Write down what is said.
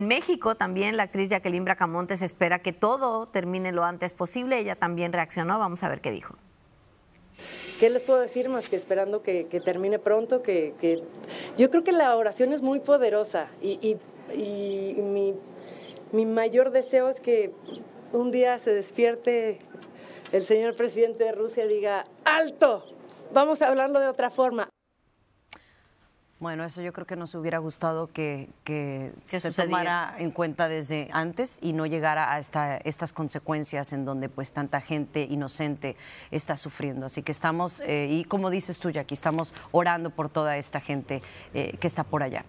En México también la actriz Jacqueline Bracamontes espera que todo termine lo antes posible. Ella también reaccionó. Vamos a ver qué dijo. ¿Qué les puedo decir más que esperando que, termine pronto? Que, Yo creo que la oración es muy poderosa y, mi, mi mayor deseo es que un día se despierte el señor presidente de Rusia y diga, alto, vamos a hablarlo de otra forma. Bueno, eso yo creo que nos hubiera gustado que, se tomara en cuenta desde antes y no llegara a esta, estas consecuencias en donde pues tanta gente inocente está sufriendo. Así que estamos, eh, y como dices tú, Jackie, estamos orando por toda esta gente eh, que está por allá.